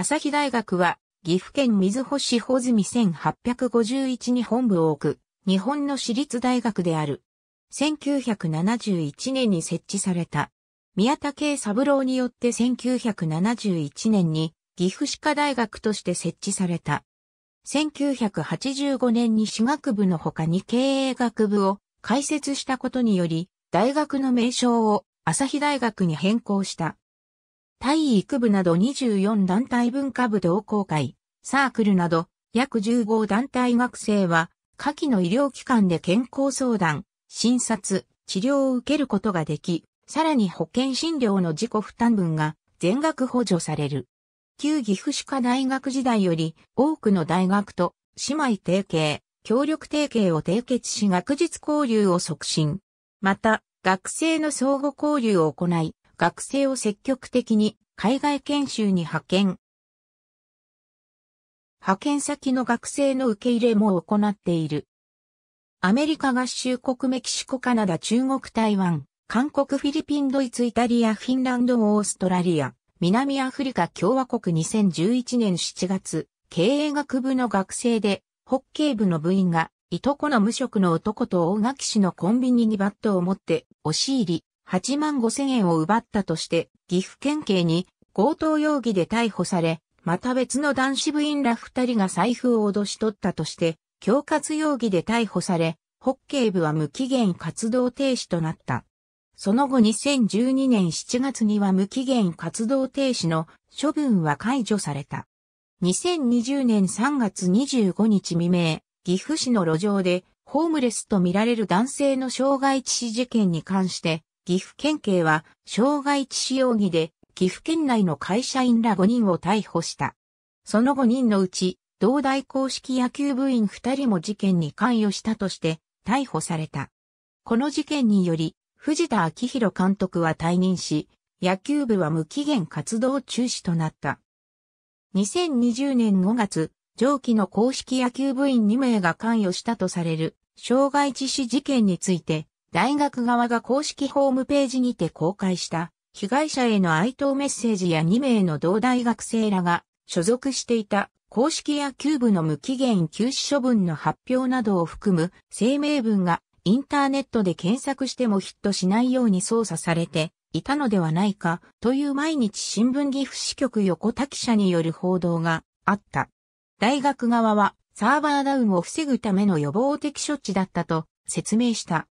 朝日大学は、岐阜県水穂市穂積1851に本部を置く、日本の私立大学である。1971年に設置された。宮田慶三郎によって1971年に岐阜歯科大学として設置された。1985年に歯学部の他に経営学部を開設したことにより、大学の名称を朝日大学に変更した。体育部など24団体文化部同好会、サークルなど約15団体学生は、下記の医療機関で健康相談、診察、治療を受けることができ、さらに保険診療の自己負担分が全額補助される。旧岐阜歯科大学時代より多くの大学と姉妹提携、協力提携を締結し学術交流を促進。また、学生の相互交流を行い、学生を積極的に海外研修に派遣。派遣先の学生の受け入れも行っている。アメリカ合衆国メキシコカナダ中国台湾、韓国フィリピンドイツイタリアフィンランドオーストラリア、南アフリカ共和国2011年7月、経営学部の学生で、ホッケー部の部員が、いとこの無職の男と大垣市のコンビニにバットを持って押し入り、8万5千円を奪ったとして、岐阜県警に強盗容疑で逮捕され、また別の男子部員ら2人が財布を脅し取ったとして、恐喝容疑で逮捕され、ホッケー部は無期限活動停止となった。その後2012年7月には無期限活動停止の処分は解除された。2020年3月25日未明、岐阜市の路上でホームレスとみられる男性の傷害致死事件に関して岐阜県警は、傷害致死容疑で、岐阜県内の会社員ら5人を逮捕した。その5人のうち、同大公式野球部員2人も事件に関与したとして、逮捕された。この事件により、藤田明宏監督は退任し、野球部は無期限活動中止となった。2020年5月、上記の公式野球部員2名が関与したとされる、傷害致死事件について、大学側が公式ホームページにて公開した被害者への哀悼メッセージや2名の同大学生らが所属していた公式野球部の無期限休止処分の発表などを含む声明文がインターネットで検索してもヒットしないように操作されていたのではないかという毎日新聞岐阜支局横田記者による報道があった。大学側はサーバーダウンを防ぐための予防的処置だったと説明した。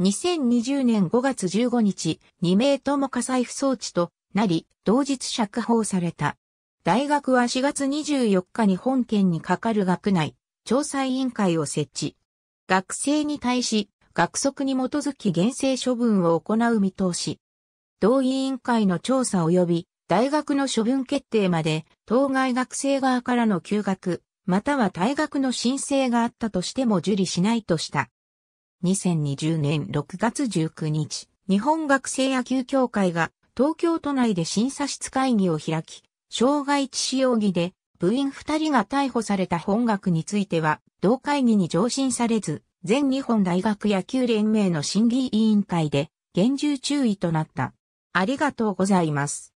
2020年5月15日、2名とも火災不装置となり、同日釈放された。大学は4月24日に本県にかかる学内、調査委員会を設置。学生に対し、学則に基づき厳正処分を行う見通し。同委員会の調査及び、大学の処分決定まで、当該学生側からの休学、または退学の申請があったとしても受理しないとした。2020年6月19日、日本学生野球協会が東京都内で審査室会議を開き、障害致死容疑で部員2人が逮捕された本学については、同会議に上申されず、全日本大学野球連盟の審議委員会で厳重注意となった。ありがとうございます。